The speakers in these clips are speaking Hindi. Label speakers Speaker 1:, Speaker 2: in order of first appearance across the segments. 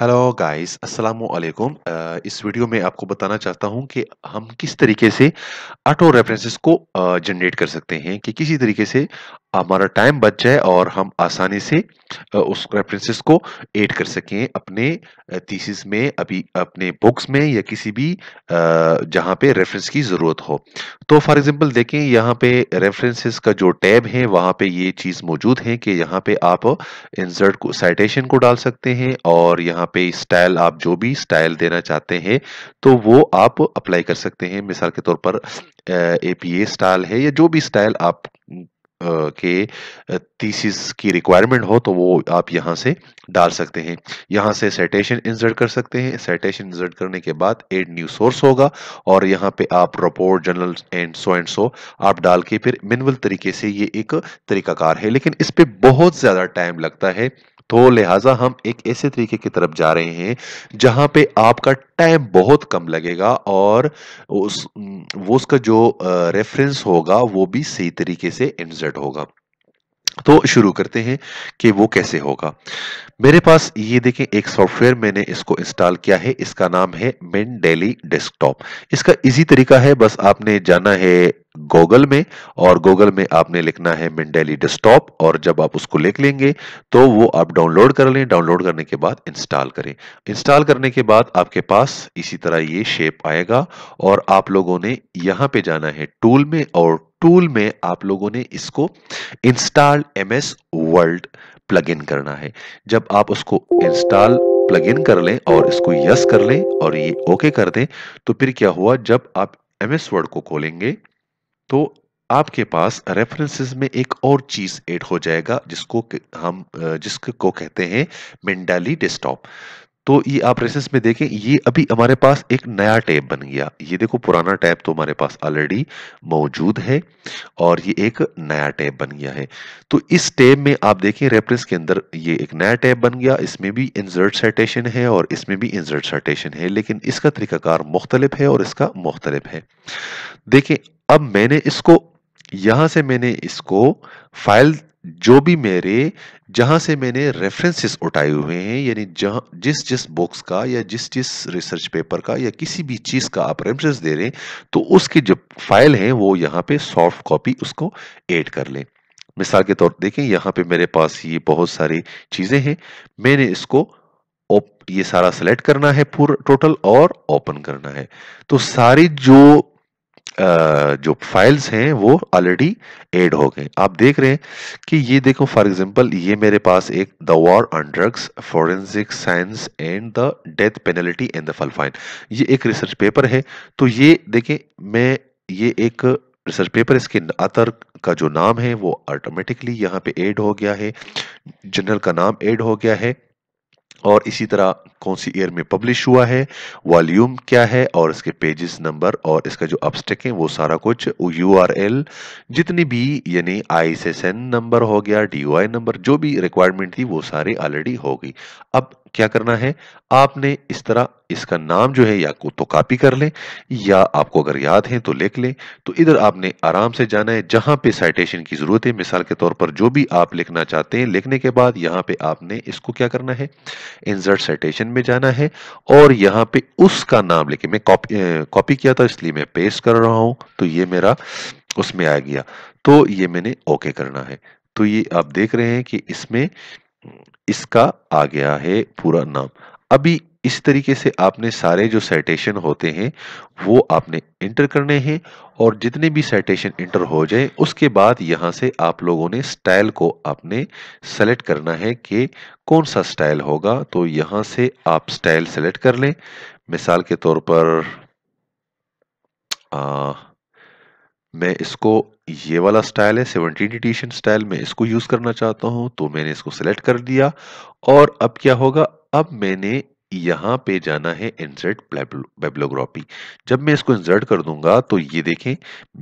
Speaker 1: हेलो गाइस अस्सलाम वालेकुम इस वीडियो में आपको बताना चाहता हूं कि हम किस तरीके से ऑटो रेफरेंसेस को जनरेट uh, कर सकते हैं कि किसी तरीके से हमारा टाइम बच जाए और हम आसानी से उस रेफरेंसेस को ऐड कर सकें अपने थीसिस में अभी अपने बुक्स में या किसी भी जहाँ पे रेफरेंस की ज़रूरत हो तो फॉर एग्जांपल देखें यहाँ पे रेफरेंसेस का जो टैब है वहाँ पे ये चीज़ मौजूद है कि यहाँ पे आप इंसर्ट को साइटेशन को डाल सकते हैं और यहाँ पे स्टाइल आप जो भी स्टाइल देना चाहते हैं तो वो आप अप्लाई कर सकते हैं मिसाल के तौर पर ए पी ए स्टाइल है या जो भी स्टाइल आप के थीसिस की रिक्वायरमेंट हो तो वो आप यहाँ से डाल सकते हैं यहाँ से सेटेशन इंसर्ट कर सकते हैं सेटेशन इंसर्ट करने के बाद एड न्यू सोर्स होगा और यहाँ पे आप report general and so and so आप डाल के फिर मिनवल तरीके से ये एक तरीकाकार है लेकिन इस पर बहुत ज़्यादा टाइम लगता है तो लिहाजा हम एक ऐसे तरीके की तरफ जा रहे हैं जहां पे आपका टाइम बहुत कम लगेगा और उस वो उसका जो रेफरेंस होगा वो भी सही तरीके से इंजर्ट होगा तो शुरू करते हैं कि वो कैसे होगा मेरे पास ये देखें एक सॉफ्टवेयर मैंने इसको इंस्टॉल किया है इसका नाम है मेन डेली डेस्कटॉप इसका इजी तरीका है बस आपने जाना है गूगल में और गूगल में आपने लिखना है मिंडेली डेस्कटॉप और जब आप उसको लिख लेंगे तो वो आप डाउनलोड कर लें डाउनलोड करने के बाद इंस्टॉल करें इंस्टॉल करने के बाद आपके पास इसी तरह ये शेप आएगा और आप लोगों ने यहाँ पे जाना है टूल में और टूल में आप लोगों ने इसको install M S Word plug करना है जब आप उसको इंस्टॉल प्लग कर लें और इसको यस कर लें और ये ओके कर दें तो फिर क्या हुआ जब आप एम एस वर्ड को खोलेंगे तो आपके पास रेफरेंसेस में एक और चीज ऐड हो जाएगा जिसको हम जिसको कहते हैं मिंडाली डेस्कटॉप तो ये आप में देखें ये अभी हमारे पास एक नया टैब बन गया ये देखो पुराना टैब तो हमारे पास ऑलरेडी मौजूद है और ये एक नया टैब बन गया है तो इस टैब में आप देखें रेफरेंस के अंदर ये एक नया टैब बन गया इसमें भी इंजर्ट साइटेशन है और इसमें भी इंजर्ट साइटेशन है लेकिन इसका तरीकाकार मुख्तलिफ है और इसका मुख्तलिफ है देखें अब मैंने इसको यहाँ से मैंने इसको फाइल जो भी मेरे जहाँ से मैंने रेफरेंसेस उठाए हुए हैं यानी जहाँ जिस जिस बुक्स का या जिस जिस रिसर्च पेपर का या किसी भी चीज़ का आप रेफरेंस दे रहे हैं तो उसकी जो फाइल है वो यहाँ पे सॉफ्ट कॉपी उसको ऐड कर लें मिसाल के तौर पर देखें यहाँ पे मेरे पास ये बहुत सारी चीज़ें हैं मैंने इसको ये सारा सेलेक्ट करना है पूरा टोटल और ओपन करना है तो सारी जो जो फाइल्स हैं वो ऑलरेडी ऐड हो गए आप देख रहे हैं कि ये देखो फॉर एग्जांपल ये मेरे पास एक the war on drugs forensic science and the death penalty and the फलफाइन ये एक रिसर्च पेपर है तो ये देखें मैं ये एक रिसर्च पेपर इसके अतर का जो नाम है वो ऑटोमेटिकली यहाँ पे ऐड हो गया है जनरल का नाम ऐड हो गया है और इसी तरह कौन सी ईयर में पब्लिश हुआ है वॉल्यूम क्या है और इसके पेजेस नंबर और इसका जो अपस्टेक है वो सारा कुछ यू आर एल जितनी भी यानी I S S N number हो गया डी नंबर जो भी रिक्वायरमेंट थी वो सारी ऑलरेडी होगी अब क्या करना है आपने इस तरह इसका नाम जो है या को तो कॉपी कर लें या आपको अगर याद है तो लिख लें तो इधर आपने आराम से जाना है जहां पे साइटेशन की जरूरत है मिसाल के तौर पर जो भी आप लिखना चाहते हैं लिखने के बाद यहां पे आपने इसको क्या करना है इंसर्ट साइटेशन में जाना है और यहां पे उसका नाम लेके मैं कॉपी किया था इसलिए मैं पेस्ट कर रहा हूं तो ये मेरा उसमें आ गया तो ये मैंने ओके करना है तो ये आप देख रहे हैं कि इसमें इसका आ गया है पूरा नाम अभी इस तरीके से आपने सारे जो साइटेशन होते हैं वो आपने इंटर करने हैं और जितने भी साइटेशन इंटर हो जाए उसके बाद यहाँ से आप लोगों ने स्टाइल को आपने सेलेक्ट करना है कि कौन सा स्टाइल होगा तो यहाँ से आप स्टाइल सेलेक्ट कर लें मिसाल के तौर पर आ, मैं इसको ये वाला स्टाइल है सेवनटीन एडिशन स्टाइल में इसको यूज करना चाहता हूं तो मैंने इसको सिलेक्ट कर दिया और अब क्या होगा अब मैंने यहाँ पे जाना है इंसर्ट बेबलोग्राफी जब मैं इसको इंसर्ट कर दूंगा तो ये देखें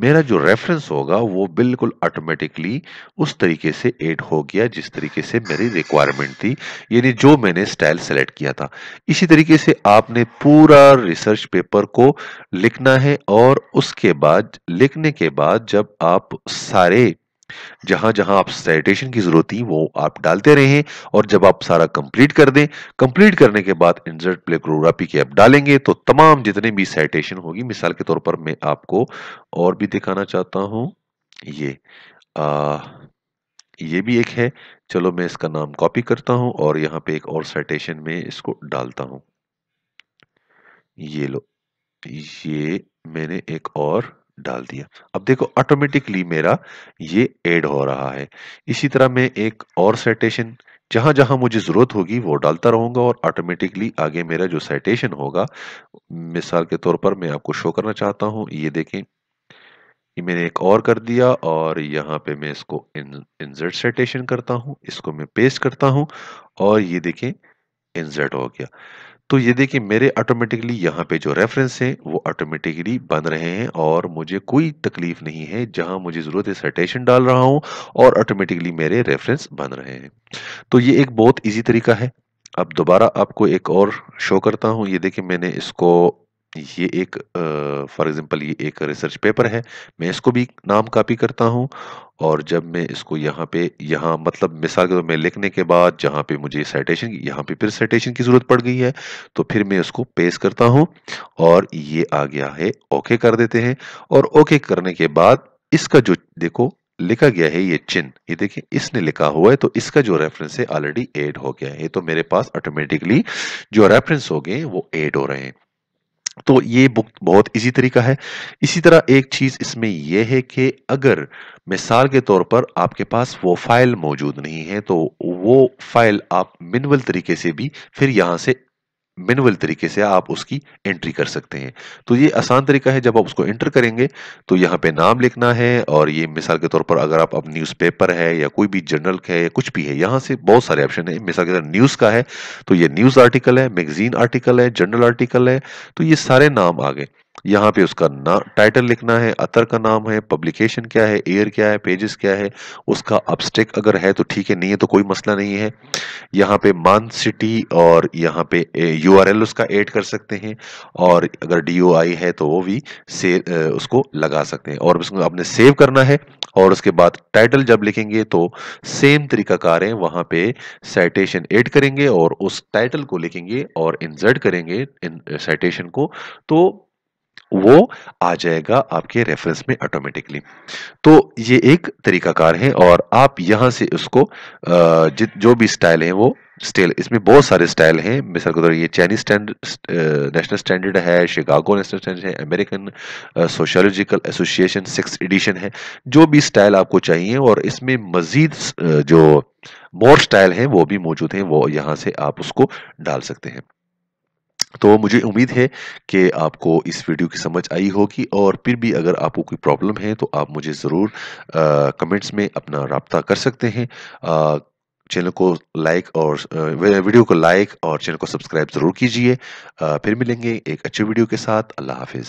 Speaker 1: मेरा जो रेफरेंस होगा वो बिल्कुल ऑटोमेटिकली उस तरीके से एड हो गया जिस तरीके से मेरी रिक्वायरमेंट थी यानी जो मैंने स्टाइल सेलेक्ट किया था इसी तरीके से आपने पूरा रिसर्च पेपर को लिखना है और उसके बाद लिखने के बाद जब आप सारे जहां जहां आप साइटेशन की जरूरत थी वो आप डालते रहे और जब आप सारा कंप्लीट कर दें कंप्लीट करने के बाद प्ले प्लेक्रोग्राफी के आप डालेंगे तो तमाम जितने भी साइटेशन होगी मिसाल के तौर पर मैं आपको और भी दिखाना चाहता हूं ये आ, ये भी एक है चलो मैं इसका नाम कॉपी करता हूं और यहां पे एक और साइटेशन में इसको डालता हूं ये लो ये मैंने एक और डाल दिया अब देखो ऑटोमेटिकली मेरा ये ऐड हो रहा है इसी तरह मैं एक और सेटेशन जहां जहां मुझे जरूरत होगी वो डालता रहूंगा और ऑटोमेटिकली आगे मेरा जो साइटेशन होगा मिसाल के तौर पर मैं आपको शो करना चाहता हूं ये देखें ये मैंने एक और कर दिया और यहाँ पे मैं इसको इंसर्ट साइटेशन करता हूँ इसको मैं पेस्ट करता हूँ और ये देखें इंजर्ट हो गया तो ये देखिए मेरे ऑटोमेटिकली यहाँ पे जो रेफरेंस है वो ऑटोमेटिकली बन रहे हैं और मुझे कोई तकलीफ नहीं है जहां मुझे ज़रूरत है सटेशन डाल रहा हूँ और ऑटोमेटिकली मेरे रेफरेंस बन रहे हैं तो ये एक बहुत ईजी तरीका है अब दोबारा आपको एक और शो करता हूँ ये देखिए मैंने इसको ये एक फॉर एग्जांपल ये एक रिसर्च पेपर है मैं इसको भी नाम कॉपी करता हूँ और जब मैं इसको यहाँ पे यहाँ मतलब मिसाल के तौर मैं लिखने के बाद जहाँ पे मुझे साइटेशन यहाँ पे फिर साइटेशन की ज़रूरत पड़ गई है तो फिर मैं इसको पेस करता हूँ और ये आ गया है ओके कर देते हैं और ओके करने के बाद इसका जो देखो लिखा गया है ये चिन्ह ये देखिए इसने लिखा हुआ है तो इसका जो रेफरेंस है ऑलरेडी एड हो गया है तो मेरे पास ऑटोमेटिकली जो रेफरेंस हो गए वो एड हो रहे हैं तो ये बुक बहुत इजी तरीका है इसी तरह एक चीज इसमें यह है कि अगर मिसाल के तौर पर आपके पास वो फाइल मौजूद नहीं है तो वो फाइल आप मिनवल तरीके से भी फिर यहां से मैनुअल तरीके से आप उसकी एंट्री कर सकते हैं तो ये आसान तरीका है जब आप उसको एंटर करेंगे तो यहाँ पे नाम लिखना है और ये मिसाल के तौर पर अगर आप अब न्यूज़पेपर है या कोई भी जर्नल है या कुछ भी है यहाँ से बहुत सारे ऑप्शन है मिसाल के तौर न्यूज़ का है तो ये न्यूज़ आर्टिकल है मैगजीन आर्टिकल है जर्नल आर्टिकल है तो ये सारे नाम आ गए यहाँ पे उसका ना टाइटल लिखना है अतर का नाम है पब्लिकेशन क्या है एयर क्या है पेजेस क्या है उसका अपस्टेक अगर है तो ठीक है नहीं है तो कोई मसला नहीं है यहाँ पे मान सिटी और यहाँ पे यू उसका ऐड कर सकते हैं और अगर डी है तो वो भी से उसको लगा सकते हैं और उसको आपने सेव करना है और उसके बाद टाइटल जब लिखेंगे तो सेम तरीका कार है वहाँ पे साइटेशन ऐड करेंगे और उस टाइटल को लिखेंगे और इंसर्ट करेंगे इन साइटेशन को तो वो आ जाएगा आपके रेफरेंस में ऑटोमेटिकली तो ये एक तरीकाकार है और आप यहाँ से उसको जो भी स्टाइल है वो स्टाइल इसमें बहुत सारे स्टाइल हैं मिसाल के तौर ये चाइनीज स्टैंडर्ड नेशनल स्टैंडर्ड है शिकागो नेशनल स्टैंडर्ड है American sociological association six edition है जो भी स्टाइल आपको चाहिए और इसमें मज़ीद जो मोर स्टाइल हैं वो भी मौजूद हैं वो यहाँ से आप उसको डाल सकते हैं तो मुझे उम्मीद है कि आपको इस वीडियो की समझ आई होगी और फिर भी अगर आपको कोई प्रॉब्लम है तो आप मुझे ज़रूर कमेंट्स में अपना रबता कर सकते हैं चैनल को लाइक और वीडियो को लाइक और चैनल को सब्सक्राइब ज़रूर कीजिए फिर मिलेंगे एक अच्छे वीडियो के साथ अल्लाह हाफिज़